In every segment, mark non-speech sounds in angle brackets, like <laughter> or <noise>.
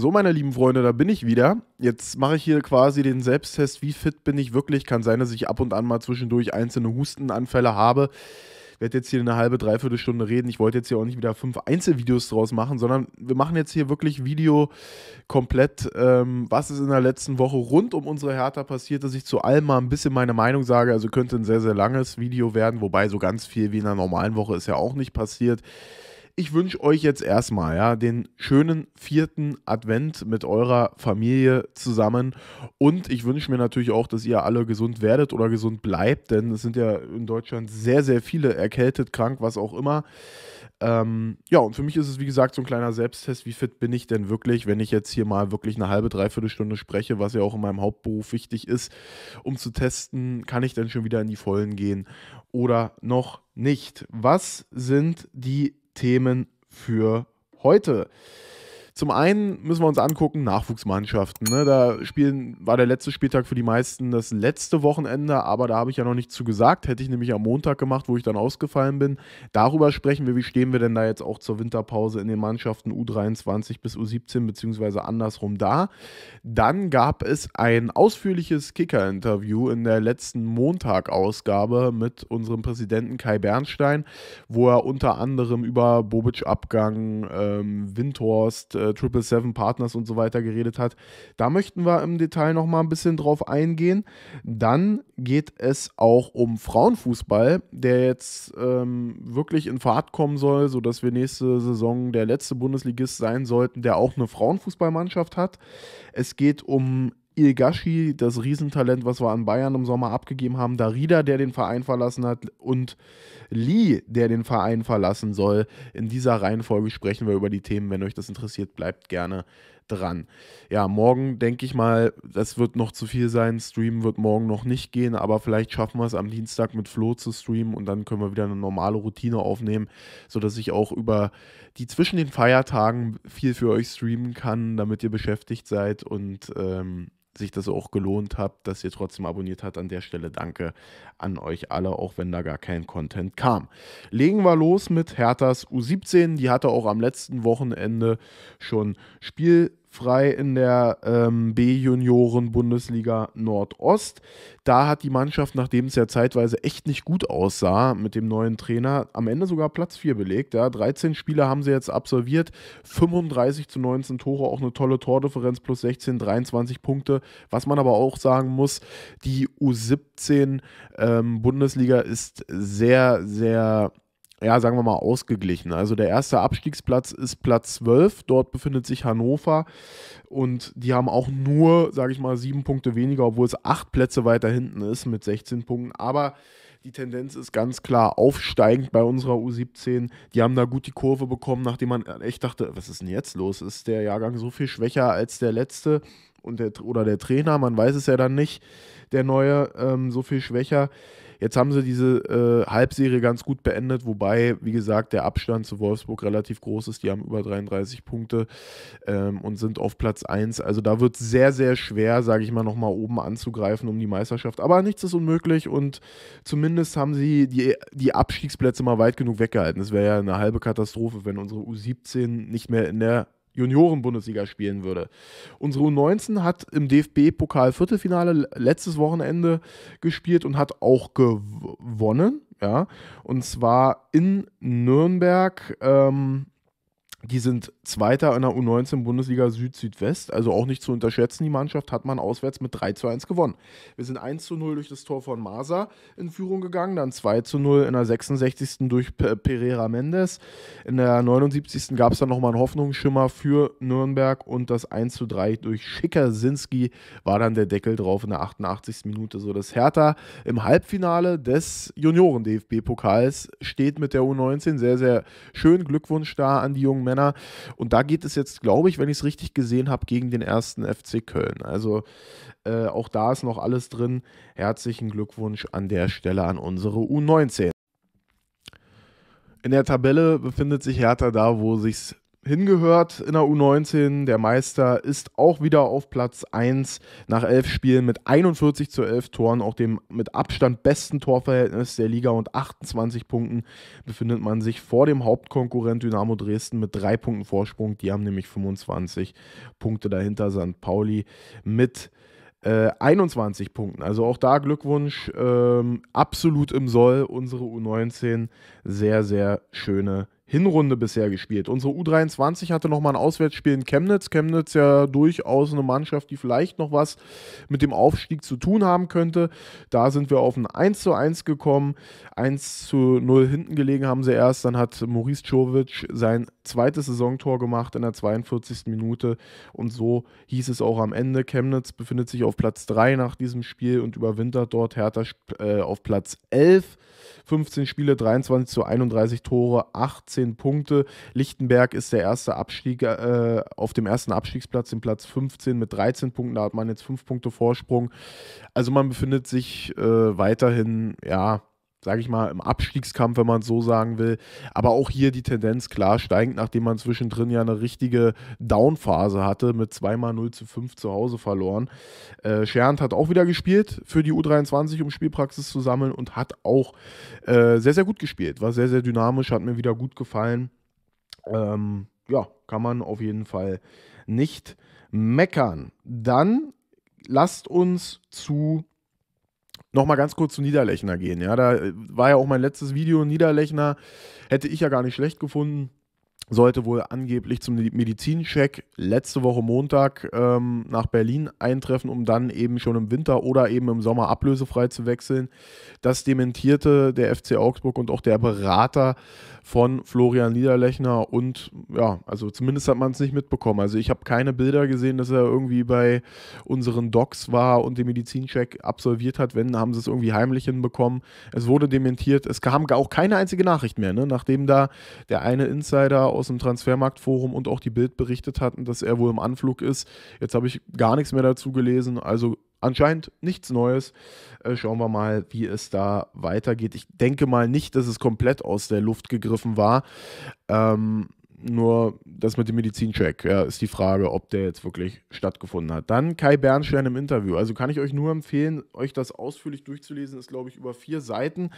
So, meine lieben Freunde, da bin ich wieder. Jetzt mache ich hier quasi den Selbsttest, wie fit bin ich wirklich. Kann sein, dass ich ab und an mal zwischendurch einzelne Hustenanfälle habe. Ich werde jetzt hier eine halbe, dreiviertel Stunde reden. Ich wollte jetzt hier auch nicht wieder fünf Einzelvideos draus machen, sondern wir machen jetzt hier wirklich Video komplett, ähm, was ist in der letzten Woche rund um unsere Hertha passiert, dass ich zu allem mal ein bisschen meine Meinung sage. Also könnte ein sehr, sehr langes Video werden, wobei so ganz viel wie in einer normalen Woche ist ja auch nicht passiert ich wünsche euch jetzt erstmal ja, den schönen vierten Advent mit eurer Familie zusammen. Und ich wünsche mir natürlich auch, dass ihr alle gesund werdet oder gesund bleibt, denn es sind ja in Deutschland sehr, sehr viele erkältet, krank, was auch immer. Ähm, ja, und für mich ist es, wie gesagt, so ein kleiner Selbsttest, wie fit bin ich denn wirklich, wenn ich jetzt hier mal wirklich eine halbe, dreiviertel Stunde spreche, was ja auch in meinem Hauptberuf wichtig ist, um zu testen, kann ich denn schon wieder in die Vollen gehen oder noch nicht. Was sind die Themen für heute. Zum einen müssen wir uns angucken, Nachwuchsmannschaften. Ne? Da spielen, war der letzte Spieltag für die meisten das letzte Wochenende, aber da habe ich ja noch nichts zu gesagt. Hätte ich nämlich am Montag gemacht, wo ich dann ausgefallen bin. Darüber sprechen wir, wie stehen wir denn da jetzt auch zur Winterpause in den Mannschaften U23 bis U17, beziehungsweise andersrum da. Dann gab es ein ausführliches Kicker-Interview in der letzten Montag-Ausgabe mit unserem Präsidenten Kai Bernstein, wo er unter anderem über Bobic-Abgang, ähm, Windhorst, äh, äh, Triple Seven Partners und so weiter geredet hat. Da möchten wir im Detail nochmal ein bisschen drauf eingehen. Dann geht es auch um Frauenfußball, der jetzt ähm, wirklich in Fahrt kommen soll, sodass wir nächste Saison der letzte Bundesligist sein sollten, der auch eine Frauenfußballmannschaft hat. Es geht um Ilgashi, das Riesentalent, was wir an Bayern im Sommer abgegeben haben, Darida, der den Verein verlassen hat und Lee, der den Verein verlassen soll. In dieser Reihenfolge sprechen wir über die Themen. Wenn euch das interessiert, bleibt gerne dran. Ja, morgen denke ich mal, das wird noch zu viel sein. Streamen wird morgen noch nicht gehen, aber vielleicht schaffen wir es am Dienstag mit Flo zu streamen und dann können wir wieder eine normale Routine aufnehmen, sodass ich auch über die zwischen den Feiertagen viel für euch streamen kann, damit ihr beschäftigt seid und ähm, sich das auch gelohnt hat, dass ihr trotzdem abonniert habt. An der Stelle danke an euch alle, auch wenn da gar kein Content kam. Legen wir los mit Herthas U17. Die hatte auch am letzten Wochenende schon Spiel frei in der ähm, B-Junioren-Bundesliga Nordost. Da hat die Mannschaft, nachdem es ja zeitweise echt nicht gut aussah mit dem neuen Trainer, am Ende sogar Platz 4 belegt. Ja. 13 Spiele haben sie jetzt absolviert, 35 zu 19 Tore, auch eine tolle Tordifferenz plus 16, 23 Punkte. Was man aber auch sagen muss, die U17 ähm, Bundesliga ist sehr, sehr ja, sagen wir mal, ausgeglichen. Also der erste Abstiegsplatz ist Platz 12, dort befindet sich Hannover und die haben auch nur, sage ich mal, sieben Punkte weniger, obwohl es acht Plätze weiter hinten ist mit 16 Punkten. Aber die Tendenz ist ganz klar aufsteigend bei unserer U17. Die haben da gut die Kurve bekommen, nachdem man echt dachte, was ist denn jetzt los? Ist der Jahrgang so viel schwächer als der letzte? und der, oder der Trainer, man weiß es ja dann nicht, der neue, ähm, so viel schwächer. Jetzt haben sie diese äh, Halbserie ganz gut beendet, wobei, wie gesagt, der Abstand zu Wolfsburg relativ groß ist. Die haben über 33 Punkte ähm, und sind auf Platz 1. Also da wird es sehr, sehr schwer, sage ich mal, nochmal oben anzugreifen um die Meisterschaft. Aber nichts ist unmöglich und zumindest haben sie die, die Abstiegsplätze mal weit genug weggehalten. Es wäre ja eine halbe Katastrophe, wenn unsere U17 nicht mehr in der Juniorenbundesliga spielen würde. Unsere U19 hat im DFB-Pokal-Viertelfinale letztes Wochenende gespielt und hat auch gewonnen. Ja, und zwar in Nürnberg. Ähm, die sind Zweiter in der U19 Bundesliga Süd-Südwest, also auch nicht zu unterschätzen. Die Mannschaft hat man auswärts mit 3 zu 1 gewonnen. Wir sind 1 zu 0 durch das Tor von Masa in Führung gegangen, dann 2 zu 0 in der 66. durch Pereira Mendes. In der 79. gab es dann nochmal einen Hoffnungsschimmer für Nürnberg und das 1 zu 3 durch Schickersinski war dann der Deckel drauf in der 88. Minute, So, sodass Hertha im Halbfinale des Junioren-DFB-Pokals steht mit der U19. Sehr, sehr schön. Glückwunsch da an die jungen Männer. Und da geht es jetzt, glaube ich, wenn ich es richtig gesehen habe, gegen den ersten FC Köln. Also äh, auch da ist noch alles drin. Herzlichen Glückwunsch an der Stelle an unsere U19. In der Tabelle befindet sich Hertha da, wo sich's hingehört in der U19. Der Meister ist auch wieder auf Platz 1 nach 11 Spielen mit 41 zu 11 Toren, auch dem mit Abstand besten Torverhältnis der Liga und 28 Punkten befindet man sich vor dem Hauptkonkurrent Dynamo Dresden mit 3 Punkten Vorsprung. Die haben nämlich 25 Punkte dahinter. St. Pauli mit äh, 21 Punkten. Also auch da Glückwunsch. Ähm, absolut im Soll unsere U19. Sehr, sehr schöne Hinrunde bisher gespielt. Unsere U23 hatte nochmal ein Auswärtsspiel in Chemnitz. Chemnitz ja durchaus eine Mannschaft, die vielleicht noch was mit dem Aufstieg zu tun haben könnte. Da sind wir auf ein 1 zu 1 gekommen. 1 zu 0 hinten gelegen haben sie erst. Dann hat Maurice Czovic sein zweites Saisontor gemacht in der 42. Minute und so hieß es auch am Ende. Chemnitz befindet sich auf Platz 3 nach diesem Spiel und überwintert dort Hertha äh, auf Platz 11. 15 Spiele, 23 zu 31 Tore, 18 Punkte. Lichtenberg ist der erste Abstieg äh, auf dem ersten Abstiegsplatz, den Platz 15 mit 13 Punkten. Da hat man jetzt 5 Punkte Vorsprung. Also man befindet sich äh, weiterhin, ja, sage ich mal, im Abstiegskampf, wenn man es so sagen will. Aber auch hier die Tendenz klar steigend, nachdem man zwischendrin ja eine richtige Downphase hatte, mit 2 x 0 zu 5 zu Hause verloren. Äh, Schernd hat auch wieder gespielt für die U23, um Spielpraxis zu sammeln und hat auch äh, sehr, sehr gut gespielt. War sehr, sehr dynamisch, hat mir wieder gut gefallen. Ähm, ja, kann man auf jeden Fall nicht meckern. Dann lasst uns zu nochmal ganz kurz zu Niederlechner gehen. Ja, da äh, war ja auch mein letztes Video. Niederlechner hätte ich ja gar nicht schlecht gefunden. Sollte wohl angeblich zum Medizincheck letzte Woche Montag ähm, nach Berlin eintreffen, um dann eben schon im Winter oder eben im Sommer ablösefrei zu wechseln. Das dementierte der FC Augsburg und auch der Berater von Florian Niederlechner und ja, also zumindest hat man es nicht mitbekommen. Also ich habe keine Bilder gesehen, dass er irgendwie bei unseren Docs war und den Medizincheck absolviert hat. Wenn, haben sie es irgendwie heimlich hinbekommen. Es wurde dementiert. Es kam auch keine einzige Nachricht mehr, ne? nachdem da der eine Insider aus dem Transfermarktforum und auch die Bild berichtet hatten, dass er wohl im Anflug ist. Jetzt habe ich gar nichts mehr dazu gelesen. Also anscheinend nichts Neues. Äh, schauen wir mal, wie es da weitergeht. Ich denke mal nicht, dass es komplett aus der Luft gegriffen war. Ähm, nur das mit dem Medizincheck ja, ist die Frage, ob der jetzt wirklich stattgefunden hat. Dann Kai Bernstein im Interview. Also kann ich euch nur empfehlen, euch das ausführlich durchzulesen. Ist, glaube ich, über vier Seiten.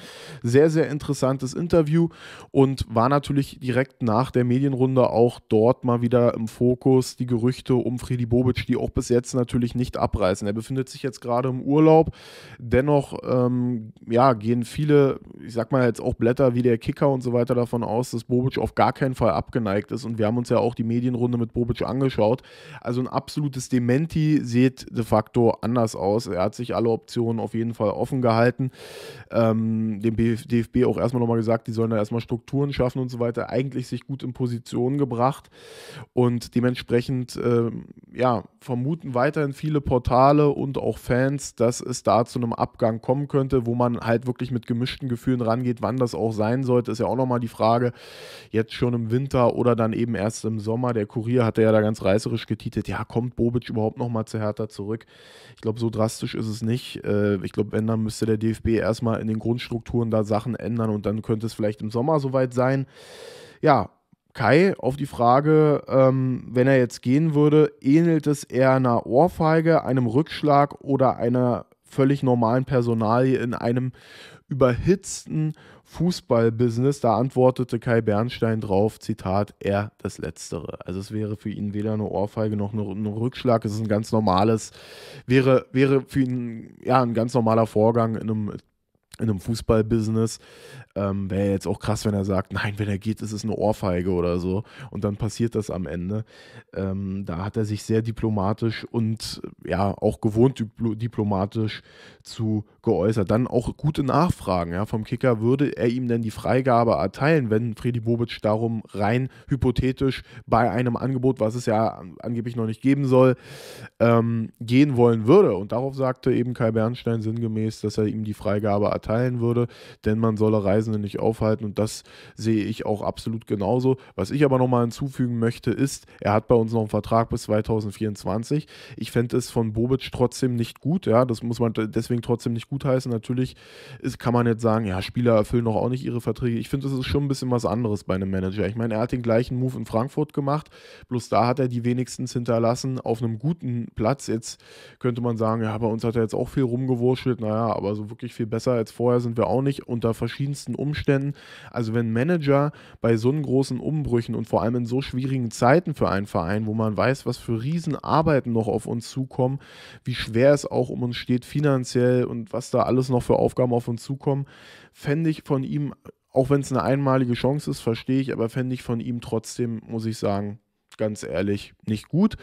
Sehr, sehr interessantes Interview und war natürlich direkt nach der Medienrunde auch dort mal wieder im Fokus die Gerüchte um Friedi Bobic, die auch bis jetzt natürlich nicht abreißen. Er befindet sich jetzt gerade im Urlaub. Dennoch ähm, ja, gehen viele, ich sag mal jetzt auch Blätter wie der Kicker und so weiter davon aus, dass Bobic auf gar keinen Fall abgeneigt abgeneigt ist. Und wir haben uns ja auch die Medienrunde mit Bobic angeschaut. Also ein absolutes Dementi sieht de facto anders aus. Er hat sich alle Optionen auf jeden Fall offen gehalten. Ähm, dem DFB auch erstmal nochmal gesagt, die sollen da erstmal Strukturen schaffen und so weiter. Eigentlich sich gut in Position gebracht. Und dementsprechend äh, ja, vermuten weiterhin viele Portale und auch Fans, dass es da zu einem Abgang kommen könnte, wo man halt wirklich mit gemischten Gefühlen rangeht, wann das auch sein sollte, ist ja auch nochmal die Frage. Jetzt schon im Winter oder dann eben erst im Sommer. Der Kurier hatte ja da ganz reißerisch getitelt, ja, kommt Bobic überhaupt nochmal zu Hertha zurück? Ich glaube, so drastisch ist es nicht. Äh, ich glaube, wenn, dann müsste der DFB erstmal in den Grundstrukturen da Sachen ändern und dann könnte es vielleicht im Sommer soweit sein. Ja, Kai, auf die Frage, ähm, wenn er jetzt gehen würde, ähnelt es eher einer Ohrfeige, einem Rückschlag oder einer völlig normalen Personalie in einem überhitzten Fußballbusiness, da antwortete Kai Bernstein drauf, Zitat, er das Letztere. Also es wäre für ihn weder eine Ohrfeige noch ein Rückschlag, es ist ein ganz normales, wäre, wäre für ihn ja ein ganz normaler Vorgang in einem, in einem Fußballbusiness. Ähm, Wäre jetzt auch krass, wenn er sagt, nein, wenn er geht, ist es eine Ohrfeige oder so. Und dann passiert das am Ende. Ähm, da hat er sich sehr diplomatisch und ja, auch gewohnt diplomatisch zu geäußert. Dann auch gute Nachfragen ja, vom Kicker. Würde er ihm denn die Freigabe erteilen, wenn Freddy Bobic darum rein hypothetisch bei einem Angebot, was es ja angeblich noch nicht geben soll, ähm, gehen wollen würde? Und darauf sagte eben Kai Bernstein sinngemäß, dass er ihm die Freigabe erteilen würde, denn man solle Reisen Reisenden nicht aufhalten und das sehe ich auch absolut genauso. Was ich aber nochmal hinzufügen möchte, ist, er hat bei uns noch einen Vertrag bis 2024. Ich fände es von Bobic trotzdem nicht gut, ja, das muss man deswegen trotzdem nicht gut heißen. Natürlich ist, kann man jetzt sagen, ja, Spieler erfüllen noch auch nicht ihre Verträge. Ich finde, das ist schon ein bisschen was anderes bei einem Manager. Ich meine, er hat den gleichen Move in Frankfurt gemacht, bloß da hat er die wenigstens hinterlassen auf einem guten Platz. Jetzt könnte man sagen, ja, bei uns hat er jetzt auch viel rumgewurschtelt, naja, aber so wirklich viel besser als vorher sind wir auch nicht unter verschiedensten äußersten Umständen. Also wenn Manager bei so einen großen Umbrüchen und vor allem in so schwierigen Zeiten für einen Verein, wo man weiß, was für Riesenarbeiten noch auf uns zukommen, wie schwer es auch um uns steht finanziell und was da alles noch für Aufgaben auf uns zukommen, fände ich von ihm, auch wenn es eine einmalige Chance ist, verstehe ich, aber fände ich von ihm trotzdem, muss ich sagen, ganz ehrlich nicht gut.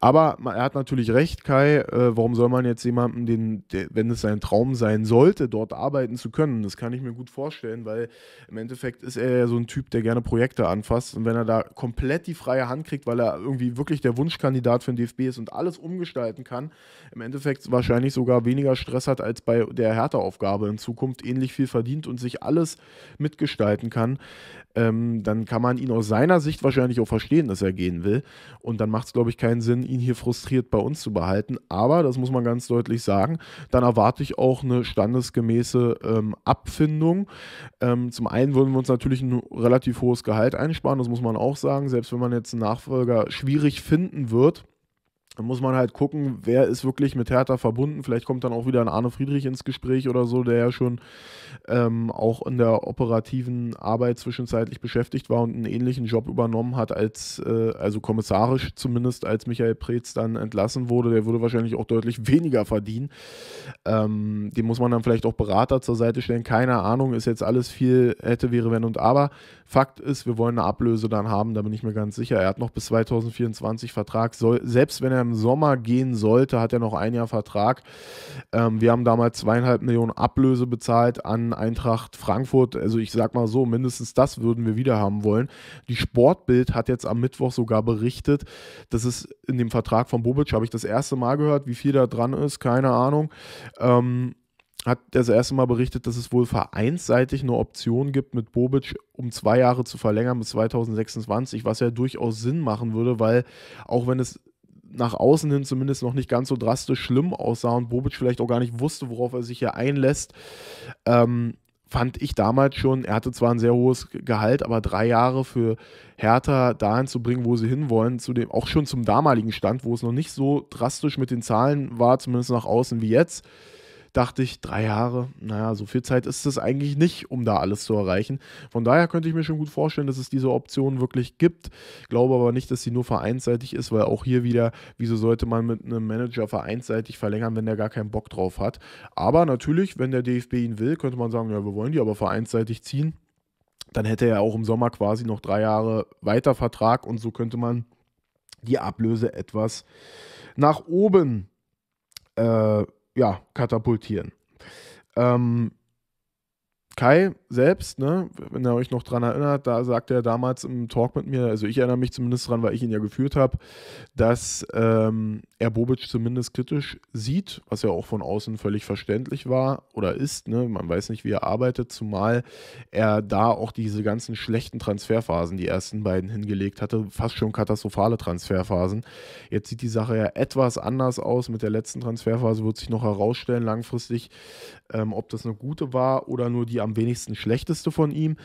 Aber er hat natürlich recht, Kai. Äh, warum soll man jetzt jemanden, den, der, wenn es sein Traum sein sollte, dort arbeiten zu können? Das kann ich mir gut vorstellen, weil im Endeffekt ist er ja so ein Typ, der gerne Projekte anfasst. Und wenn er da komplett die freie Hand kriegt, weil er irgendwie wirklich der Wunschkandidat für den DFB ist und alles umgestalten kann, im Endeffekt wahrscheinlich sogar weniger Stress hat als bei der Härteaufgabe in Zukunft, ähnlich viel verdient und sich alles mitgestalten kann, ähm, dann kann man ihn aus seiner Sicht wahrscheinlich auch verstehen, dass er geht sehen will. Und dann macht es, glaube ich, keinen Sinn, ihn hier frustriert bei uns zu behalten. Aber, das muss man ganz deutlich sagen, dann erwarte ich auch eine standesgemäße ähm, Abfindung. Ähm, zum einen würden wir uns natürlich ein relativ hohes Gehalt einsparen, das muss man auch sagen. Selbst wenn man jetzt einen Nachfolger schwierig finden wird, da muss man halt gucken, wer ist wirklich mit Hertha verbunden. Vielleicht kommt dann auch wieder ein Arne Friedrich ins Gespräch oder so, der ja schon ähm, auch in der operativen Arbeit zwischenzeitlich beschäftigt war und einen ähnlichen Job übernommen hat, als äh, also kommissarisch zumindest, als Michael Preetz dann entlassen wurde. Der würde wahrscheinlich auch deutlich <laughs> weniger verdienen. Ähm, dem muss man dann vielleicht auch Berater zur Seite stellen. Keine Ahnung, ist jetzt alles viel hätte, wäre, wenn und aber. Fakt ist, wir wollen eine Ablöse dann haben, da bin ich mir ganz sicher. Er hat noch bis 2024 Vertrag, soll, selbst wenn er er im Sommer gehen sollte, hat er noch ein Jahr Vertrag. Ähm, wir haben damals zweieinhalb Millionen Ablöse bezahlt an Eintracht Frankfurt. Also ich sag mal so, mindestens das würden wir wieder haben wollen. Die Sportbild hat jetzt am Mittwoch sogar berichtet, dass es in dem Vertrag von Bobic, habe ich das erste Mal gehört, wie viel da dran ist, keine Ahnung. Ähm, hat das erste Mal berichtet, dass es wohl vereinsseitig eine Option gibt, mit Bobic um zwei Jahre zu verlängern bis 2026, was ja durchaus Sinn machen würde, weil auch wenn es nach außen hin zumindest noch nicht ganz so drastisch schlimm aussah und Bobic vielleicht auch gar nicht wusste, worauf er sich hier einlässt, ähm, fand ich damals schon, er hatte zwar ein sehr hohes Gehalt, aber drei Jahre für Hertha dahin zu bringen, wo sie hinwollen, zu dem, auch schon zum damaligen Stand, wo es noch nicht so drastisch mit den Zahlen war, zumindest nach außen wie jetzt, dachte ich, drei Jahre, naja, so viel Zeit ist es eigentlich nicht, um da alles zu erreichen. Von daher könnte ich mir schon gut vorstellen, dass es diese Option wirklich gibt. Glaube aber nicht, dass sie nur vereinsseitig ist, weil auch hier wieder, wieso sollte man mit einem Manager vereinsseitig verlängern, wenn der gar keinen Bock drauf hat. Aber natürlich, wenn der DFB ihn will, könnte man sagen, ja, wir wollen die aber vereinsseitig ziehen. Dann hätte er auch im Sommer quasi noch drei Jahre weiter Vertrag und so könnte man die Ablöse etwas nach oben äh, ja, katapultieren. Ähm, Kai selbst, ne, wenn ihr euch noch dran erinnert, da sagte er damals im Talk mit mir, also ich erinnere mich zumindest dran, weil ich ihn ja geführt habe, dass ähm, er Bobic zumindest kritisch sieht, was ja auch von außen völlig verständlich war oder ist. Ne? Man weiß nicht, wie er arbeitet, zumal er da auch diese ganzen schlechten Transferphasen, die ersten beiden hingelegt hatte, fast schon katastrophale Transferphasen. Jetzt sieht die Sache ja etwas anders aus. Mit der letzten Transferphase wird sich noch herausstellen, langfristig, ähm, ob das eine gute war oder nur die am wenigsten schlechteste von ihm.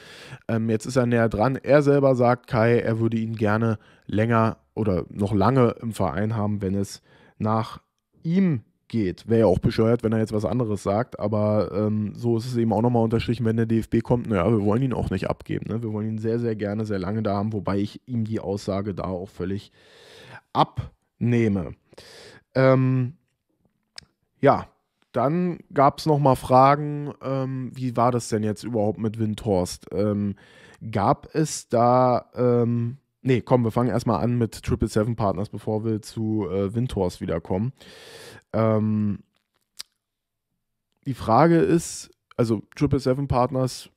Ähm, jetzt ist er näher dran. Er selber sagt, Kai, er würde ihn gerne länger oder noch lange im Verein haben, wenn es nach ihm geht. Wäre ja auch bescheuert, wenn er jetzt was anderes sagt, aber ähm, so ist es eben auch nochmal unterstrichen, wenn der DFB kommt, naja, wir wollen ihn auch nicht abgeben. Ne? Wir wollen ihn sehr, sehr gerne, sehr lange da haben, wobei ich ihm die Aussage da auch völlig abnehme. Ähm, ja, dann gab es nochmal Fragen, ähm, wie war das denn jetzt überhaupt mit Windhorst? Ähm, gab es da, ähm, nee, komm, wir fangen erstmal an mit Triple Seven Partners, bevor wir zu äh, Windhorst wiederkommen. Ähm, die Frage ist, also Triple Seven Partners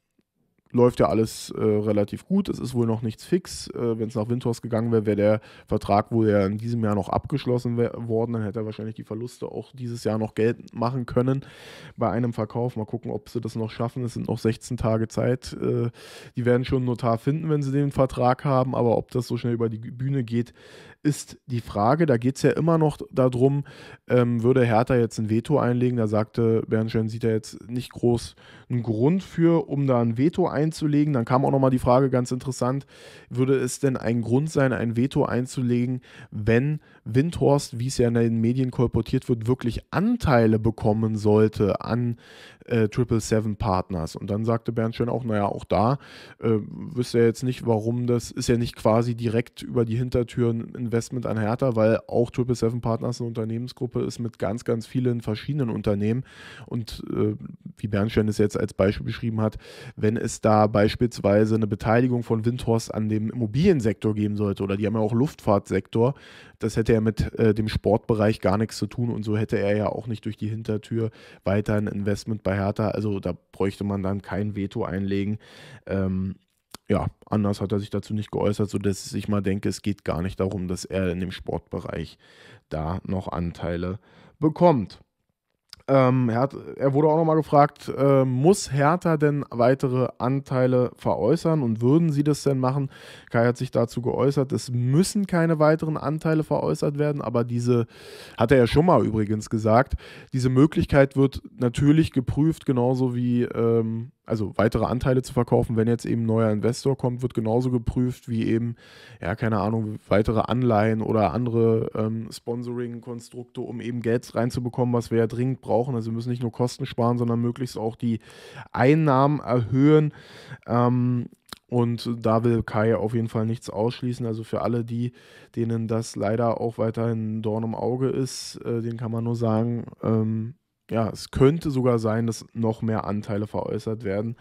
läuft ja alles äh, relativ gut. Es ist wohl noch nichts fix. Äh, Wenn es nach Windhorst gegangen wäre, wäre der Vertrag wohl ja in diesem Jahr noch abgeschlossen worden. Dann hätte er wahrscheinlich die Verluste auch dieses Jahr noch Geld machen können bei einem Verkauf. Mal gucken, ob sie das noch schaffen. Es sind noch 16 Tage Zeit. Äh, die werden schon einen Notar finden, wenn sie den Vertrag haben. Aber ob das so schnell über die Bühne geht, ist die Frage, da geht es ja immer noch darum, ähm, würde Hertha jetzt ein Veto einlegen? Da sagte Bernstein, sieht er jetzt nicht groß einen Grund für, um da ein Veto einzulegen. Dann kam auch nochmal die Frage, ganz interessant, würde es denn ein Grund sein, ein Veto einzulegen, wenn Windhorst, wie es ja in den Medien kolportiert wird, wirklich Anteile bekommen sollte an 777 äh, Partners. Und dann sagte Bernd Schön auch, naja, auch da äh, wüsste er jetzt nicht, warum das ist ja nicht quasi direkt über die Hintertüren Investment an Hertha, weil auch 777 Partners eine Unternehmensgruppe ist mit ganz, ganz vielen verschiedenen Unternehmen. Und äh, wie Bernd Schön es jetzt als Beispiel beschrieben hat, wenn es da beispielsweise eine Beteiligung von Windhorst an dem Immobiliensektor geben sollte oder die haben ja auch Luftfahrtsektor, das hätte ja mit äh, dem Sportbereich gar nichts zu tun und so hätte er ja auch nicht durch die Hintertür weiter ein Investment bei Hertha. Also da bräuchte man dann kein Veto einlegen. Ähm, ja, anders hat er sich dazu nicht geäußert, sodass ich mal denke, es geht gar nicht darum, dass er in dem Sportbereich da noch Anteile bekommt. Ähm, er, hat, er, wurde auch nochmal gefragt, äh, muss Hertha denn weitere Anteile veräußern und würden sie das denn machen? Kai hat sich dazu geäußert, es müssen keine weiteren Anteile veräußert werden, aber diese, hat er ja schon mal übrigens gesagt, diese Möglichkeit wird natürlich geprüft, genauso wie ähm, also weitere Anteile zu verkaufen, wenn jetzt eben ein neuer Investor kommt, wird genauso geprüft wie eben, ja, keine Ahnung, weitere Anleihen oder andere ähm, Sponsoring-Konstrukte, um eben Geld reinzubekommen, was wir ja dringend brauchen. Also wir müssen nicht nur Kosten sparen, sondern möglichst auch die Einnahmen erhöhen. Ähm, und da will Kai auf jeden Fall nichts ausschließen. Also für alle die, denen das leider auch weiterhin Dorn im Auge ist, äh, den kann man nur sagen, ähm, ja, es könnte sogar sein, dass noch mehr Anteile veräußert werden.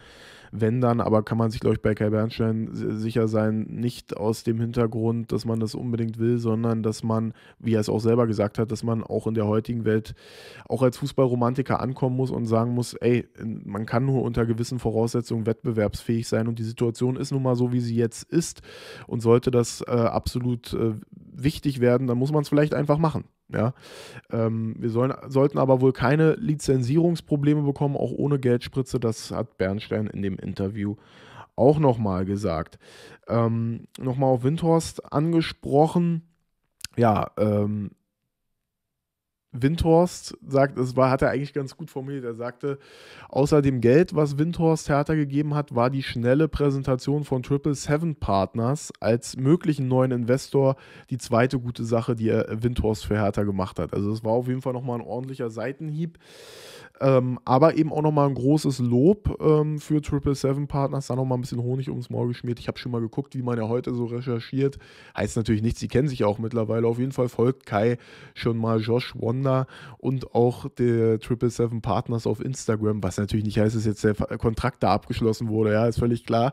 Wenn dann, aber kann man sich, glaube ich, bei Kai Bernstein sicher sein, nicht aus dem Hintergrund, dass man das unbedingt will, sondern dass man, wie er es auch selber gesagt hat, dass man auch in der heutigen Welt auch als Fußballromantiker ankommen muss und sagen muss, ey, man kann nur unter gewissen Voraussetzungen wettbewerbsfähig sein und die Situation ist nun mal so, wie sie jetzt ist und sollte das äh, absolut äh, wichtig werden, dann muss man es vielleicht einfach machen. Ja, ähm, wir sollen, sollten aber wohl keine Lizenzierungsprobleme bekommen, auch ohne Geldspritze. Das hat Bernstein in dem Interview auch nochmal gesagt. Ähm, nochmal auf Windhorst angesprochen. Ja, ähm, Windhorst sagt, es war, hat er eigentlich ganz gut formuliert. Er sagte, außer dem Geld, was Windhorst Hertha gegeben hat, war die schnelle Präsentation von Triple Seven Partners als möglichen neuen Investor die zweite gute Sache, die Windhorst für Hertha gemacht hat. Also es war auf jeden Fall nochmal ein ordentlicher Seitenhieb. Ähm, aber eben auch nochmal ein großes Lob ähm, für Triple Seven Partners, da nochmal ein bisschen Honig ums Maul geschmiert. Ich habe schon mal geguckt, wie man ja heute so recherchiert. Heißt natürlich nichts, sie kennen sich ja auch mittlerweile. Auf jeden Fall folgt Kai schon mal Josh Wonder und auch der Triple Seven Partners auf Instagram, was natürlich nicht heißt, dass jetzt der Kontrakt da abgeschlossen wurde, ja, ist völlig klar.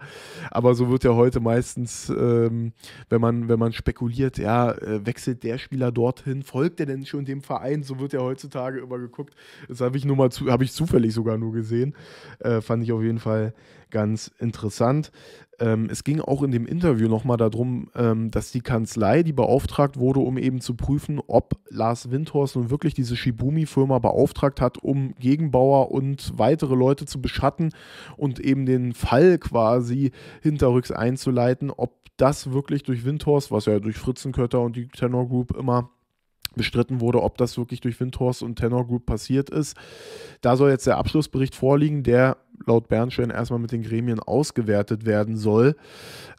Aber so wird ja heute meistens, ähm, wenn, man, wenn man spekuliert, ja, äh, wechselt der Spieler dorthin, folgt er denn schon dem Verein? So wird ja heutzutage immer geguckt. Das habe ich nur mal habe ich zufällig sogar nur gesehen. Äh, fand ich auf jeden Fall ganz interessant. Ähm, es ging auch in dem Interview nochmal darum, ähm, dass die Kanzlei, die beauftragt wurde, um eben zu prüfen, ob Lars Windhorst nun wirklich diese Shibumi-Firma beauftragt hat, um Gegenbauer und weitere Leute zu beschatten und eben den Fall quasi hinterrücks einzuleiten, ob das wirklich durch Windhorst, was ja durch Fritzenkötter und die Tenor Group immer bestritten wurde, ob das wirklich durch Windhorst und Tenor Group passiert ist. Da soll jetzt der Abschlussbericht vorliegen, der laut Bernstein erstmal mit den Gremien ausgewertet werden soll,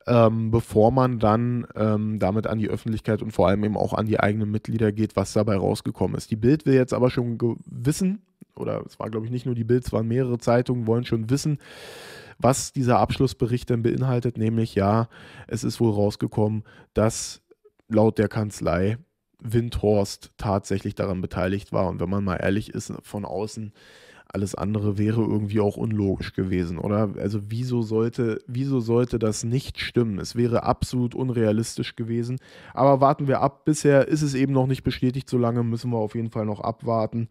ähm, bevor man dann ähm, damit an die Öffentlichkeit und vor allem eben auch an die eigenen Mitglieder geht, was dabei rausgekommen ist. Die Bild will jetzt aber schon wissen, oder es war glaube ich nicht nur die Bild, es waren mehrere Zeitungen, wollen schon wissen, was dieser Abschlussbericht denn beinhaltet, nämlich ja, es ist wohl rausgekommen, dass laut der Kanzlei Windhorst tatsächlich daran beteiligt war. Und wenn man mal ehrlich ist, von außen alles andere wäre irgendwie auch unlogisch gewesen, oder? Also wieso sollte, wieso sollte das nicht stimmen? Es wäre absolut unrealistisch gewesen. Aber warten wir ab. Bisher ist es eben noch nicht bestätigt. So lange müssen wir auf jeden Fall noch abwarten.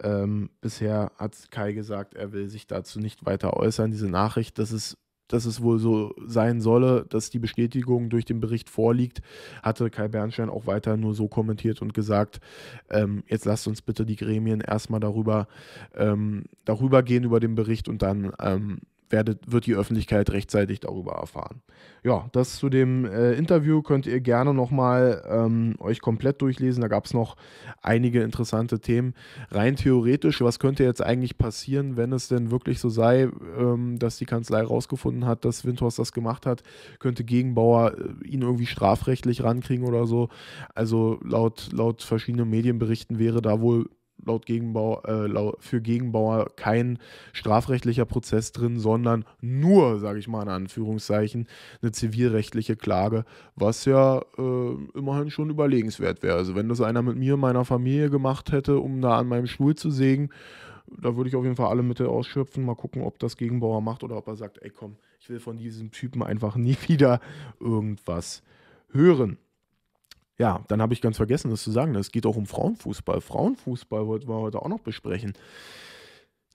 Ähm, bisher hat Kai gesagt, er will sich dazu nicht weiter äußern. Diese Nachricht, dass es dass es wohl so sein solle, dass die Bestätigung durch den Bericht vorliegt, hatte Kai Bernstein auch weiter nur so kommentiert und gesagt, ähm, jetzt lasst uns bitte die Gremien erstmal darüber, ähm, darüber gehen über den Bericht und dann ähm, werdet, wird die Öffentlichkeit rechtzeitig darüber erfahren. Ja, das zu dem äh, Interview könnt ihr gerne nochmal ähm, euch komplett durchlesen. Da gab es noch einige interessante Themen. Rein theoretisch, was könnte jetzt eigentlich passieren, wenn es denn wirklich so sei, ähm, dass die Kanzlei rausgefunden hat, dass Windhorst das gemacht hat? Könnte Gegenbauer äh, ihn irgendwie strafrechtlich rankriegen oder so? Also laut, laut verschiedenen Medienberichten wäre da wohl laut Gegenbau, äh, für Gegenbauer kein strafrechtlicher Prozess drin, sondern nur, sage ich mal in Anführungszeichen, eine zivilrechtliche Klage, was ja äh, immerhin schon überlegenswert wäre. Also wenn das einer mit mir, meiner Familie gemacht hätte, um da an meinem Stuhl zu sägen, da würde ich auf jeden Fall alle Mittel ausschöpfen, mal gucken, ob das Gegenbauer macht oder ob er sagt, ey komm, ich will von diesem Typen einfach nie <laughs> wieder irgendwas hören ja, dann habe ich ganz vergessen, das zu sagen. Es geht auch um Frauenfußball. Frauenfußball wollten wir heute auch noch besprechen.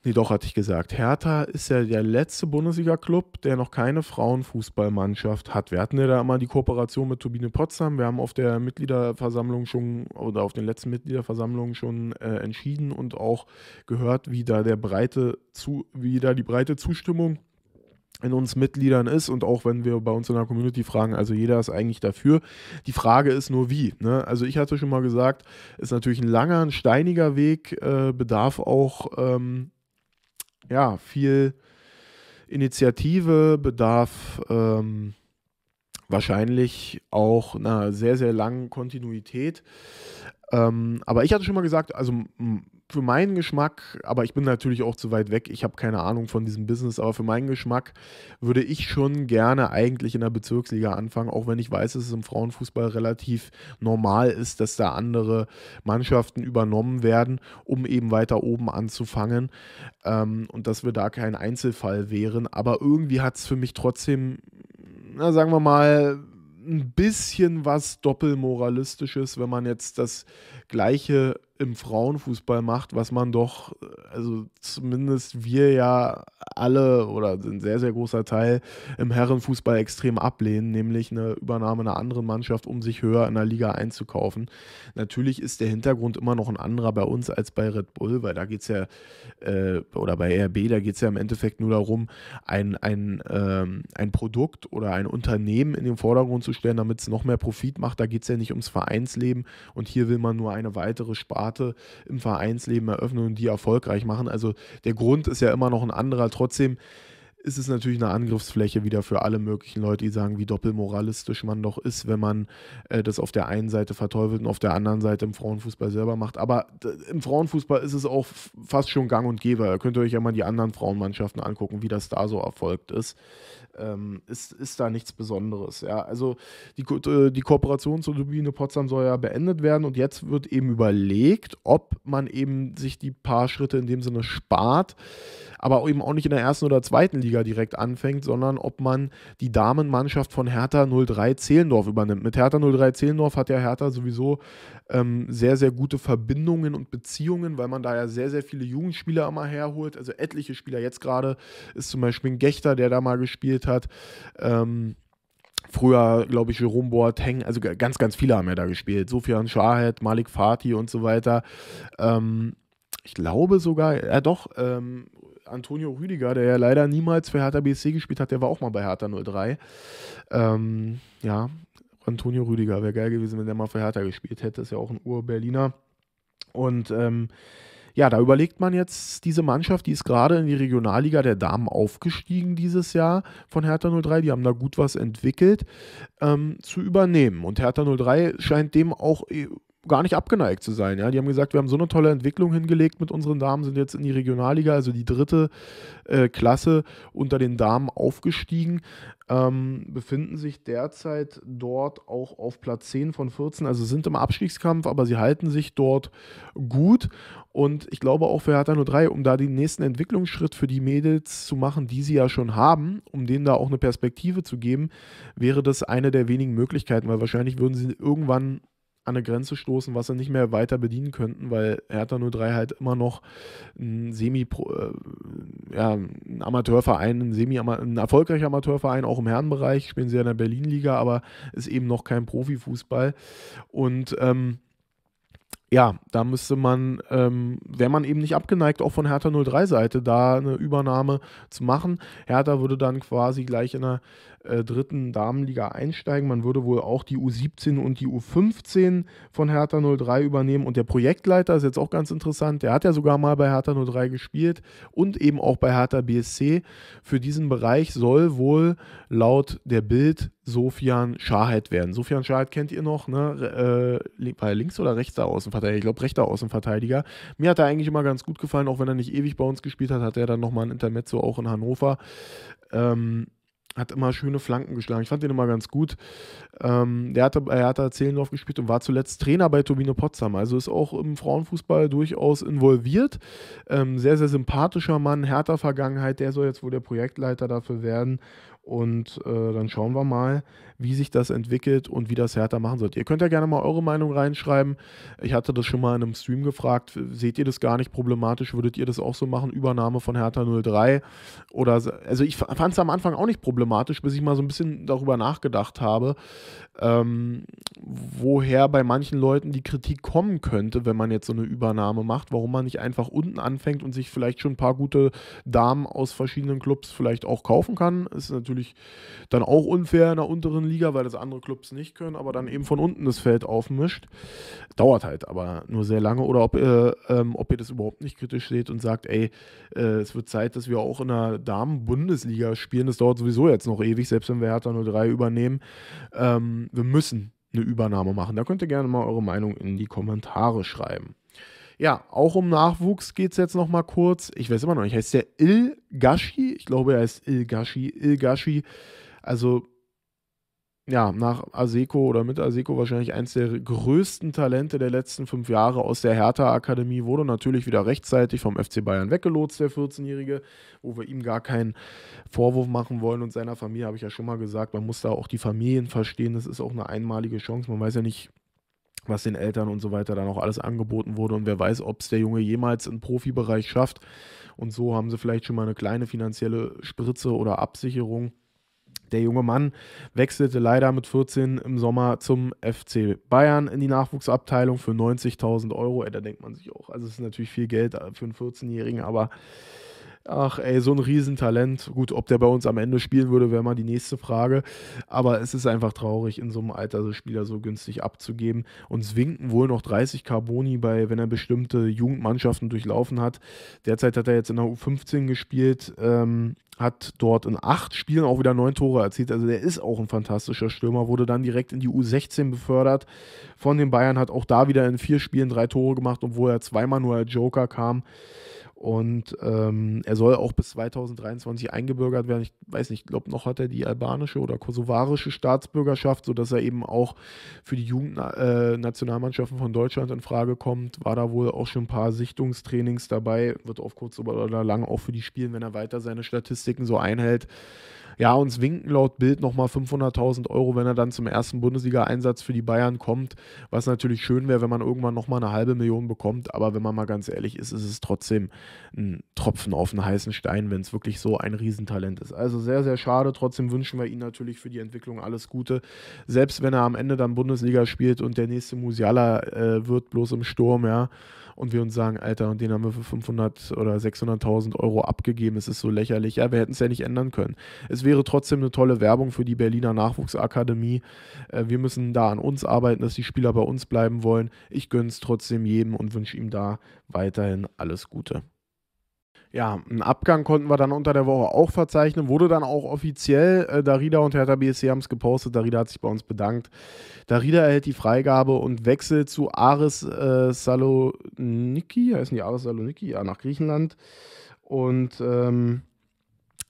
Nee, doch, hatte ich gesagt. Hertha ist ja der letzte Bundesliga-Club, der noch keine Frauenfußballmannschaft hat. Wir hatten ja da immer die Kooperation mit Turbine Potsdam. Wir haben auf der Mitgliederversammlung schon oder auf den letzten Mitgliederversammlungen schon äh, entschieden und auch gehört, wie da der breite, zu, wie da die breite Zustimmung in uns Mitgliedern ist und auch wenn wir bei uns in der Community fragen, also jeder ist eigentlich dafür. Die Frage ist nur wie. Ne? Also ich hatte schon mal gesagt, ist natürlich ein langer, ein steiniger Weg, äh, bedarf auch ähm, ja, viel Initiative, bedarf ähm, wahrscheinlich auch einer sehr, sehr langen Kontinuität. Ähm, aber ich hatte schon mal gesagt, also für meinen Geschmack, aber ich bin natürlich auch zu weit weg, ich habe keine Ahnung von diesem Business, aber für meinen Geschmack würde ich schon gerne eigentlich in der Bezirksliga anfangen, auch wenn ich weiß, dass es im Frauenfußball relativ normal ist, dass da andere Mannschaften übernommen werden, um eben weiter oben anzufangen ähm, und dass wir da kein Einzelfall wären. Aber irgendwie hat es für mich trotzdem, na, sagen wir mal, ein bisschen was Doppelmoralistisches, wenn man jetzt das Gleiche im Frauenfußball macht, was man doch, also zumindest wir ja alle oder ein sehr, sehr großer Teil im Herrenfußball extrem ablehnen, nämlich eine Übernahme einer anderen Mannschaft, um sich höher in der Liga einzukaufen. Natürlich ist der Hintergrund immer noch ein anderer bei uns als bei Red Bull, weil da geht es ja, äh, oder bei RB, da geht es ja im Endeffekt nur darum, ein, ein, ähm, ein Produkt oder ein Unternehmen in den Vordergrund zu stellen, damit es noch mehr Profit macht. Da geht es ja nicht ums Vereinsleben und hier will man nur ein eine weitere Sparte im Vereinsleben eröffnen und die erfolgreich machen. Also der Grund ist ja immer noch ein anderer. Trotzdem ist es natürlich eine Angriffsfläche wieder für alle möglichen Leute, die sagen, wie doppelmoralistisch man doch ist, wenn man äh, das auf der einen Seite verteufelt und auf der anderen Seite im Frauenfußball selber macht. Aber im Frauenfußball ist es auch fast schon gang und gäbe. Ihr könnt euch ja mal die anderen Frauenmannschaften angucken, wie das da so erfolgt ist. Ähm, ist, ist da nichts Besonderes. Ja? Also die, äh, die Kooperation zur Turbine Potsdam soll ja beendet werden und jetzt wird eben überlegt, ob man eben sich die paar Schritte in dem Sinne spart aber eben auch nicht in der ersten oder zweiten Liga direkt anfängt, sondern ob man die Damenmannschaft von Hertha 03 Zehlendorf übernimmt. Mit Hertha 03 Zehlendorf hat ja Hertha sowieso ähm, sehr, sehr gute Verbindungen und Beziehungen, weil man da ja sehr, sehr viele Jugendspieler immer herholt, also etliche Spieler. Jetzt gerade ist zum Beispiel ein Gechter, der da mal gespielt hat. Ähm, Früher, glaube ich, Jerome Boateng, also ganz, ganz viele haben ja da gespielt. Sofian Schahed, Malik Fatih und so weiter. Ähm, ich glaube sogar, ja doch, ähm, Antonio Rüdiger, der ja leider niemals für Hertha BSC gespielt hat, der war auch mal bei Hertha 03. Ähm, ja, Antonio Rüdiger wäre geil gewesen, wenn der mal für Hertha gespielt hätte. Ist ja auch ein Ur-Berliner. Und ähm, ja, da überlegt man jetzt, diese Mannschaft, die ist gerade in die Regionalliga der Damen aufgestiegen dieses Jahr von Hertha 03, die haben da gut was entwickelt, ähm, zu übernehmen. Und Hertha 03 scheint dem auch äh, gar nicht abgeneigt zu sein. Ja? Die haben gesagt, wir haben so eine tolle Entwicklung hingelegt mit unseren Damen, sind jetzt in die Regionalliga, also die dritte äh, Klasse unter den Damen aufgestiegen, ähm, befinden sich derzeit dort auch auf Platz 10 von 14, also sind im Abstiegskampf, aber sie halten sich dort gut und ich glaube auch für Hertha 03, um da den nächsten Entwicklungsschritt für die Mädels zu machen, die sie ja schon haben, um denen da auch eine Perspektive zu geben, wäre das eine der wenigen Möglichkeiten, weil wahrscheinlich würden sie irgendwann an eine Grenze stoßen, was sie nicht mehr weiter bedienen könnten, weil Hertha 03 halt immer noch ein Semi, äh, ja, ein Amateurverein, ein, Semi ein erfolgreicher Amateurverein, auch im Herrenbereich, spielen sie ja in der Berlin-Liga, aber ist eben noch kein Profifußball. Und ähm, ja, da müsste man, ähm, wäre man eben nicht abgeneigt, auch von Hertha 03 Seite da eine Übernahme zu machen. Hertha würde dann quasi gleich in der äh, dritten Damenliga einsteigen. Man würde wohl auch die U17 und die U15 von Hertha 03 übernehmen. Und der Projektleiter ist jetzt auch ganz interessant. Der hat ja sogar mal bei Hertha 03 gespielt und eben auch bei Hertha BSC. Für diesen Bereich soll wohl laut der Bild Sofian Scharheit werden. Sofian Scharheit kennt ihr noch, ne? Äh, war er links oder rechts da außen? gesagt, ey, ich glaube, rechter Außenverteidiger. Mir hat er eigentlich immer ganz gut gefallen, auch wenn er nicht ewig bei uns gespielt hat, hat er dann nochmal ein Intermezzo auch in Hannover. Ähm, hat immer schöne Flanken geschlagen. Ich fand den immer ganz gut. Ähm, der hatte, er hatte Zehlendorf gespielt und war zuletzt Trainer bei Turbine Potsdam. Also ist auch im Frauenfußball durchaus involviert. Ähm, sehr, sehr sympathischer Mann, härter Vergangenheit. Der soll jetzt wohl der Projektleiter dafür werden. Und äh, dann schauen wir mal, wie sich das entwickelt und wie das Hertha machen sollte. Ihr könnt ja gerne mal eure Meinung reinschreiben. Ich hatte das schon mal in einem Stream gefragt. Seht ihr das gar nicht problematisch? Würdet ihr das auch so machen? Übernahme von Hertha 03? Oder, also ich fand es am Anfang auch nicht problematisch, bis ich mal so ein bisschen darüber nachgedacht habe, ähm, woher bei manchen Leuten die Kritik kommen könnte, wenn man jetzt so eine Übernahme macht. Warum man nicht einfach unten anfängt und sich vielleicht schon ein paar gute Damen aus verschiedenen Clubs vielleicht auch kaufen kann. Ist natürlich natürlich dann auch unfair in der unteren Liga, weil das andere Clubs nicht können, aber dann eben von unten das Feld aufmischt. Dauert halt aber nur sehr lange. Oder ob, äh, ähm, ob ihr das überhaupt nicht kritisch seht und sagt, ey, äh, es wird Zeit, dass wir auch in der Damen-Bundesliga spielen. Das dauert sowieso jetzt noch ewig, selbst wenn wir Hertha 03 übernehmen. Ähm, wir müssen eine Übernahme machen. Da könnt ihr gerne mal eure Meinung in die Kommentare schreiben. Ja, auch um Nachwuchs geht es jetzt nochmal kurz. Ich weiß immer noch nicht, heißt der Il Gashi? Ich glaube, er heißt Il Gashi. Il Gashi. also ja, nach Aseko oder mit Aseko wahrscheinlich eins der größten Talente der letzten fünf Jahre aus der Hertha-Akademie, wurde natürlich wieder rechtzeitig vom FC Bayern weggelotst, der 14-Jährige, wo wir ihm gar keinen Vorwurf machen wollen und seiner Familie, habe ich ja schon mal gesagt, man muss da auch die Familien verstehen, das ist auch eine einmalige Chance, man weiß ja nicht, was den Eltern und so weiter dann auch alles angeboten wurde. Und wer weiß, ob es der Junge jemals im Profibereich schafft. Und so haben sie vielleicht schon mal eine kleine finanzielle Spritze oder Absicherung. Der junge Mann wechselte leider mit 14 im Sommer zum FC Bayern in die Nachwuchsabteilung für 90.000 Euro. Ey, da denkt man sich auch, also es ist natürlich viel Geld für einen 14-Jährigen, aber ach ey, so ein Riesentalent. Gut, ob der bei uns am Ende spielen würde, wäre mal die nächste Frage. Aber es ist einfach traurig, in so einem Alter so Spieler so günstig abzugeben. Uns winken wohl noch 30 Carboni bei, wenn er bestimmte Jugendmannschaften durchlaufen hat. Derzeit hat er jetzt in der U15 gespielt, ähm, hat dort in acht Spielen auch wieder neun Tore erzielt. Also der ist auch ein fantastischer Stürmer, wurde dann direkt in die U16 befördert von den Bayern, hat auch da wieder in vier Spielen drei Tore gemacht, obwohl er zweimal nur als Joker kam. Und ähm, er soll auch bis 2023 eingebürgert werden. Ich weiß nicht, ich glaube, noch hat er die albanische oder kosovarische Staatsbürgerschaft, sodass er eben auch für die Jugendnationalmannschaften äh, von Deutschland in Frage kommt. War da wohl auch schon ein paar Sichtungstrainings dabei. Wird auf kurz oder lang auch für die spielen, wenn er weiter seine Statistiken so einhält. Ja, uns winken laut Bild nochmal 500.000 Euro, wenn er dann zum ersten Bundesliga-Einsatz für die Bayern kommt, was natürlich schön wäre, wenn man irgendwann nochmal eine halbe Million bekommt. Aber wenn man mal ganz ehrlich ist, ist es trotzdem ein Tropfen auf einen heißen Stein, wenn es wirklich so ein Riesentalent ist. Also sehr, sehr schade. Trotzdem wünschen wir ihm natürlich für die Entwicklung alles Gute. Selbst wenn er am Ende dann Bundesliga spielt und der nächste Musiala äh, wird bloß im Sturm, ja und wir uns sagen, Alter, und den haben wir für 500 oder 600.000 Euro abgegeben, es ist so lächerlich. Ja, wir hätten es ja nicht ändern können. Es wäre trotzdem eine tolle Werbung für die Berliner Nachwuchsakademie. Äh, wir müssen da an uns arbeiten, dass die Spieler bei uns bleiben wollen. Ich gönne es trotzdem jedem und wünsche ihm da weiterhin alles Gute. Ja, einen Abgang konnten wir dann unter der Woche auch verzeichnen. Wurde dann auch offiziell. Äh, Darida und Hertha BSC haben es gepostet. Darida hat sich bei uns bedankt. Darida erhält die Freigabe und wechselt zu Aris äh, Saloniki. Heißen die Aris Saloniki? Ja, nach Griechenland. Und ähm,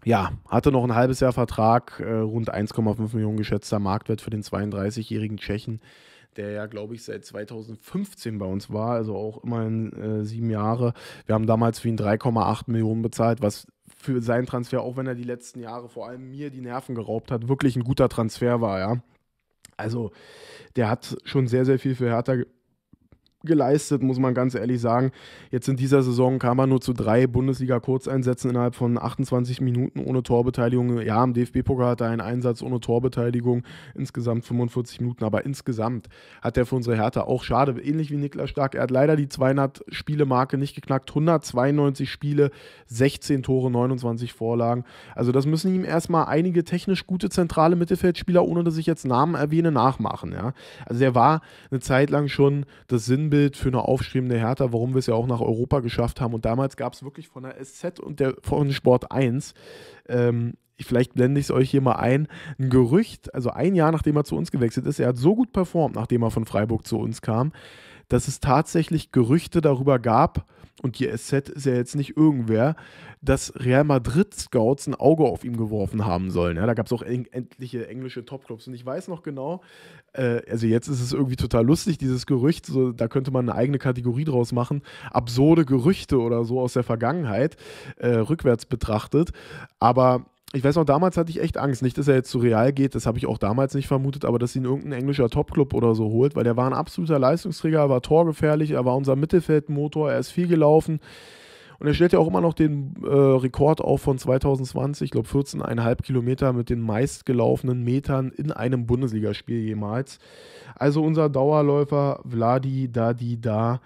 ja, hatte noch ein halbes Jahr Vertrag. Äh, rund 1,5 Millionen geschätzter Marktwert für den 32-jährigen Tschechen der ja, glaube ich, seit 2015 bei uns war, also auch immerhin äh, sieben Jahre. Wir haben damals für ihn 3,8 Millionen bezahlt, was für seinen Transfer, auch wenn er die letzten Jahre vor allem mir die Nerven geraubt hat, wirklich ein guter Transfer war, ja. Also, der hat schon sehr, sehr viel für Hertha geleistet, muss man ganz ehrlich sagen. Jetzt in dieser Saison kam er nur zu drei Bundesliga-Kurzeinsätzen innerhalb von 28 Minuten ohne Torbeteiligung. Ja, im DFB-Pokal hat er einen Einsatz ohne Torbeteiligung, insgesamt 45 Minuten, aber insgesamt hat er für unsere Hertha auch schade, ähnlich wie Niklas Stark. Er hat leider die 200-Spiele-Marke nicht geknackt, 192 Spiele, 16 Tore, 29 Vorlagen. Also das müssen ihm erstmal einige technisch gute zentrale Mittelfeldspieler, ohne dass ich jetzt Namen erwähne, nachmachen. Ja? Also er war eine Zeit lang schon das Sinnbild Sinnbild für eine aufstrebende Hertha, warum wir es ja auch nach Europa geschafft haben. Und damals gab es wirklich von der SZ und der, von Sport 1 ähm, vielleicht blende ich es euch hier mal ein, ein Gerücht, also ein Jahr nachdem er zu uns gewechselt ist, er hat so gut performt, nachdem er von Freiburg zu uns kam, dass es tatsächlich Gerüchte darüber gab, und die Asset ist ja jetzt nicht irgendwer, dass Real Madrid-Scouts ein Auge auf ihm geworfen haben sollen. Ja, da gab es auch endliche englische Topclubs. Und ich weiß noch genau, äh, also jetzt ist es irgendwie total lustig, dieses Gerücht, so, da könnte man eine eigene Kategorie draus machen, absurde Gerüchte oder so aus der Vergangenheit, äh, rückwärts betrachtet. Aber ich weiß noch, damals hatte ich echt Angst. Nicht, dass er jetzt zu Real geht, das habe ich auch damals nicht vermutet, aber dass ihn irgendein englischer Topclub oder so holt, weil der war ein absoluter Leistungsträger, er war torgefährlich, er war unser Mittelfeldmotor, er ist viel gelaufen. Und er stellt ja auch immer noch den äh, Rekord auf von 2020, ich glaube 14,5 Kilometer mit den meistgelaufenen Metern in einem Bundesligaspiel jemals. Also unser Dauerläufer Vladi Dadi da.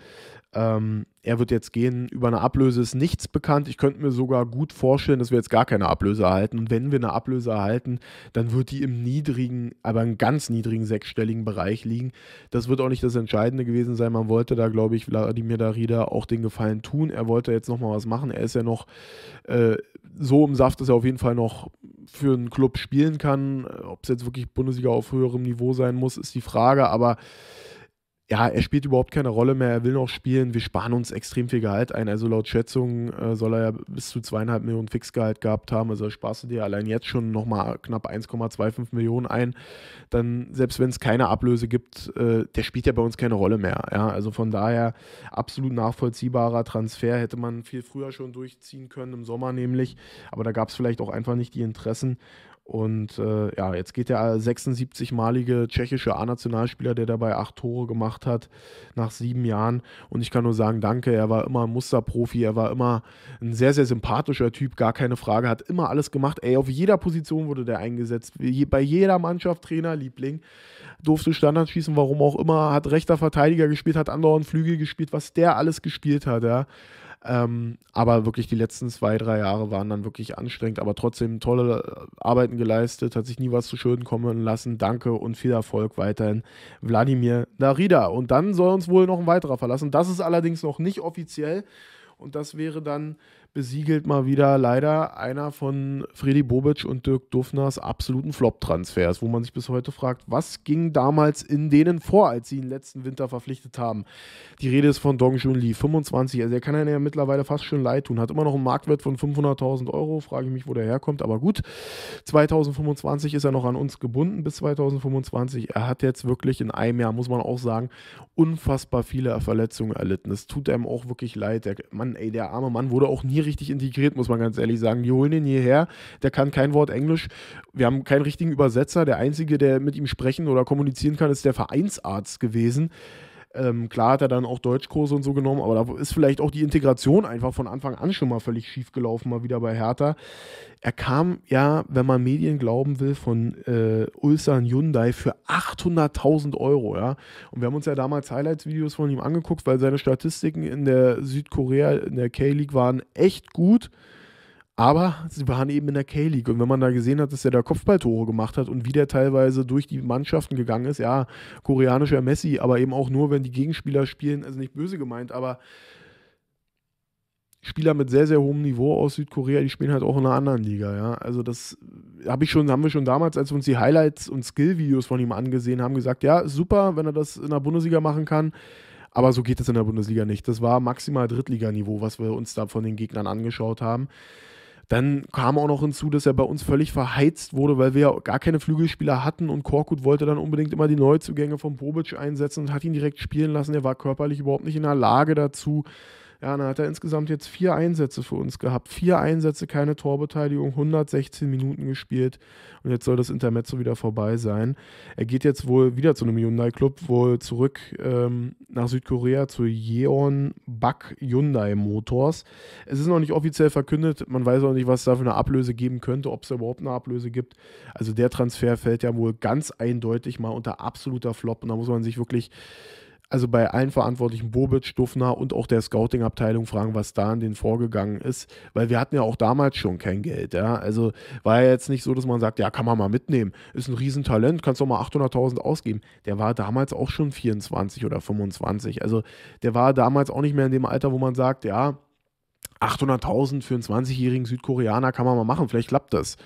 Ähm, er wird jetzt gehen. Über eine Ablöse ist nichts bekannt. Ich könnte mir sogar gut vorstellen, dass wir jetzt gar keine Ablöse erhalten. Und wenn wir eine Ablöse erhalten, dann wird die im niedrigen, aber im ganz niedrigen sechsstelligen Bereich liegen. Das wird auch nicht das Entscheidende gewesen sein. Man wollte da, glaube ich, Wladimir Darida auch den Gefallen tun. Er wollte jetzt nochmal was machen. Er ist ja noch äh, so im Saft, dass er auf jeden Fall noch für einen Club spielen kann. Ob es jetzt wirklich Bundesliga auf höherem Niveau sein muss, ist die Frage. Aber ja, er spielt überhaupt keine Rolle mehr, er will noch spielen, wir sparen uns extrem viel Gehalt ein. Also laut Schätzungen äh, soll er ja bis zu zweieinhalb Millionen Fixgehalt gehabt haben. Also sparst du dir allein jetzt schon nochmal knapp 1,25 Millionen ein. Dann, selbst wenn es keine Ablöse gibt, äh, der spielt ja bei uns keine Rolle mehr. Ja? Also von daher absolut nachvollziehbarer Transfer, hätte man viel früher schon durchziehen können, im Sommer nämlich. Aber da gab es vielleicht auch einfach nicht die Interessen. Und äh, ja, jetzt geht der 76-malige tschechische A-Nationalspieler, der dabei acht Tore gemacht hat, nach sieben Jahren. Und ich kann nur sagen, danke, er war immer ein Musterprofi, er war immer ein sehr, sehr sympathischer Typ, gar keine Frage, hat immer alles gemacht. Ey, auf jeder Position wurde der eingesetzt, bei jeder Mannschaft Trainer, Liebling, durfte Standard schießen, warum auch immer, hat rechter Verteidiger gespielt, hat andauernd Flügel gespielt, was der alles gespielt hat, ja. Ähm, aber wirklich die letzten zwei, drei Jahre waren dann wirklich anstrengend, aber trotzdem tolle äh, Arbeiten geleistet, hat sich nie was zu Schulden kommen lassen. Danke und viel Erfolg weiterhin, Wladimir Darida. Und dann soll uns wohl noch ein weiterer verlassen. Das ist allerdings noch nicht offiziell und das wäre dann besiegelt mal wieder leider einer von Freddy Bobic und Dirk Dufners absoluten Flop-Transfers, wo man sich bis heute fragt, was ging damals in denen vor, als sie ihn letzten Winter verpflichtet haben. Die Rede ist von Dong Jun Lee, 25, also er kann einem ja mittlerweile fast schon leid tun, hat immer noch einen Marktwert von 500.000 Euro, frage ich mich, wo der herkommt, aber gut, 2025 ist er noch an uns gebunden, bis 2025. Er hat jetzt wirklich in einem Jahr, muss man auch sagen, unfassbar viele Verletzungen erlitten. Es tut einem auch wirklich leid. Der Mann, ey, der arme Mann wurde auch nie richtig integriert, muss man ganz ehrlich sagen. Die holen ihn hierher, der kann kein Wort Englisch. Wir haben keinen richtigen Übersetzer. Der Einzige, der mit ihm sprechen oder kommunizieren kann, ist der Vereinsarzt gewesen. Ähm, klar hat er dann auch Deutschkurse und so genommen, aber da ist vielleicht auch die Integration einfach von Anfang an schon mal völlig schief gelaufen, mal wieder bei Hertha. Er kam ja, wenn man Medien glauben will, von äh, Ulsan Hyundai für 800.000 Euro. Ja? Und wir haben uns ja damals Highlights-Videos von ihm angeguckt, weil seine Statistiken in der Südkorea, in der K-League waren echt gut. Aber sie waren eben in der K-League und wenn man da gesehen hat, dass er da Kopfballtore gemacht hat und wie der teilweise durch die Mannschaften gegangen ist, ja, koreanischer Messi, aber eben auch nur, wenn die Gegenspieler spielen, also nicht böse gemeint, aber Spieler mit sehr, sehr hohem Niveau aus Südkorea, die spielen halt auch in einer anderen Liga, ja. Also das habe ich schon, haben wir schon damals, als wir uns die Highlights und Skill-Videos von ihm angesehen haben, gesagt, ja, super, wenn er das in der Bundesliga machen kann. Aber so geht es in der Bundesliga nicht. Das war maximal Drittliganiveau, was wir uns da von den Gegnern angeschaut haben. Dann kam auch noch hinzu, dass er bei uns völlig verheizt wurde, weil wir ja gar keine Flügelspieler hatten und Korkut wollte dann unbedingt immer die Neuzugänge von Bobic einsetzen und hat ihn direkt spielen lassen. Er war körperlich überhaupt nicht in der Lage dazu. Ja, dann hat er insgesamt jetzt vier Einsätze für uns gehabt. Vier Einsätze, keine Torbeteiligung, 116 Minuten gespielt. Und jetzt soll das Intermezzo wieder vorbei sein. Er geht jetzt wohl wieder zu einem Hyundai-Club, wohl zurück ähm, nach Südkorea zu Yeon Bak Hyundai Motors. Es ist noch nicht offiziell verkündet. Man weiß auch nicht, was es da für eine Ablöse geben könnte, ob es überhaupt eine Ablöse gibt. Also der Transfer fällt ja wohl ganz eindeutig mal unter absoluter Flop. Und da muss man sich wirklich also bei allen Verantwortlichen, Bobic, Stuffner und auch der Scouting-Abteilung fragen, was da an denen vorgegangen ist, weil wir hatten ja auch damals schon kein Geld. Ja? Also war ja jetzt nicht so, dass man sagt, ja, kann man mal mitnehmen, ist ein Riesentalent, kannst doch mal 800.000 ausgeben. Der war damals auch schon 24 oder 25. Also der war damals auch nicht mehr in dem Alter, wo man sagt, ja, 800.000 für einen 20-jährigen Südkoreaner kann man mal machen, vielleicht klappt das.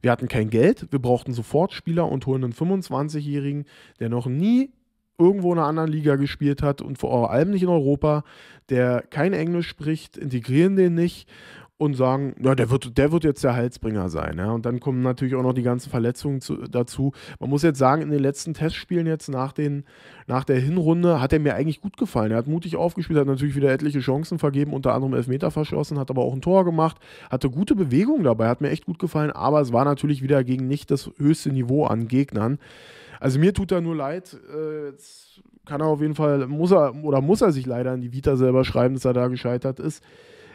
Wir hatten kein Geld, wir brauchten sofort Spieler und holen einen 25-Jährigen, der noch nie irgendwo in einer anderen Liga gespielt hat und vor allem nicht in Europa, der kein Englisch spricht, integrieren den nicht und sagen, ja, der wird, der wird jetzt der Halsbringer sein. Ja? Und dann kommen natürlich auch noch die ganzen Verletzungen zu, dazu. Man muss jetzt sagen, in den letzten Testspielen jetzt nach, den, nach der Hinrunde hat er mir eigentlich gut gefallen. Er hat mutig aufgespielt, hat natürlich wieder etliche Chancen vergeben, unter anderem Elfmeter verschossen, hat aber auch ein Tor gemacht, hatte gute Bewegungen dabei, hat mir echt gut gefallen, aber es war natürlich wieder gegen nicht das höchste Niveau an Gegnern. Also mir tut er nur leid. Äh, jetzt kann er auf jeden Fall, muss er oder muss er sich leider in die Vita selber schreiben, dass er da gescheitert ist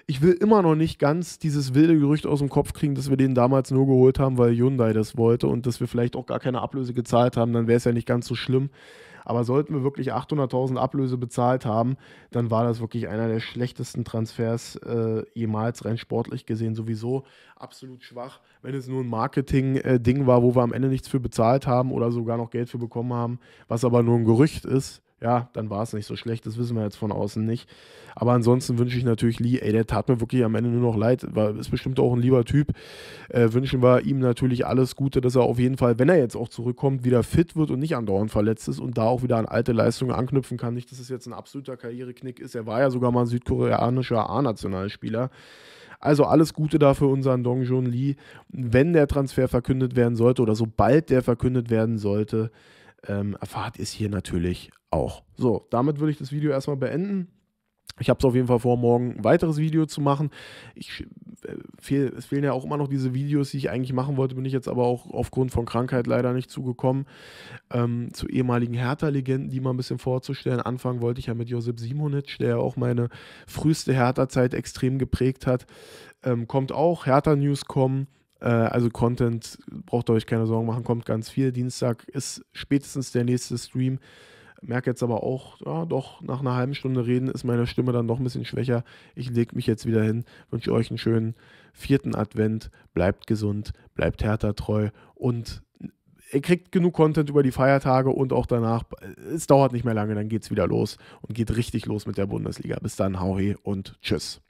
ich will immer noch nicht ganz dieses wilde Gerücht aus dem Kopf kriegen, dass wir den damals nur geholt haben, weil Hyundai das wollte und dass wir vielleicht auch gar keine Ablöse gezahlt haben, dann wäre es ja nicht ganz so schlimm. Aber sollten wir wirklich 800.000 Ablöse bezahlt haben, dann war das wirklich einer der schlechtesten Transfers äh, jemals, rein sportlich gesehen sowieso. Absolut schwach. Wenn es nur ein Marketing-Ding äh, war, wo wir am Ende nichts für bezahlt haben oder sogar noch Geld für bekommen haben, was aber nur ein Gerücht ist, ja, dann war es nicht so schlecht. Das wissen wir jetzt von außen nicht. Aber ansonsten wünsche ich natürlich Lee, ey, der tat mir wirklich am Ende nur noch leid. War, ist bestimmt auch ein lieber Typ. Äh, wünschen wir ihm natürlich alles Gute, dass er auf jeden Fall, wenn er jetzt auch zurückkommt, wieder fit wird und nicht andauernd verletzt ist und da auch wieder an alte Leistungen anknüpfen kann. Nicht, dass es jetzt ein absoluter Karriereknick ist. Er war ja sogar mal ein südkoreanischer A-Nationalspieler. Also alles Gute da für unseren Dongjun Lee. Wenn der Transfer verkündet werden sollte oder sobald der verkündet werden sollte, ähm, erfahrt ihr es hier natürlich auch. So, damit würde ich das Video erstmal beenden. Ich habe es auf jeden Fall vor, morgen ein weiteres Video zu machen. Ich, äh, fehl, es fehlen ja auch immer noch diese Videos, die ich eigentlich machen wollte, bin ich jetzt aber auch aufgrund von Krankheit leider nicht zugekommen. Ähm, zu ehemaligen Hertha-Legenden, die mal ein bisschen vorzustellen. Anfangen wollte ich ja mit Josip Simonic, der ja auch meine früheste Hertha-Zeit extrem geprägt hat. Ähm, kommt auch, Hertha-News kommen. Äh, also Content, braucht ihr euch keine Sorgen machen, kommt ganz viel. Dienstag ist spätestens der nächste Stream. Merke jetzt aber auch, ja, doch, nach einer halben Stunde Reden ist meine Stimme dann doch ein bisschen schwächer. Ich lege mich jetzt wieder hin, wünsche euch einen schönen vierten Advent. Bleibt gesund, bleibt härter treu und ihr kriegt genug Content über die Feiertage und auch danach. Es dauert nicht mehr lange, dann geht es wieder los und geht richtig los mit der Bundesliga. Bis dann, hau he und tschüss.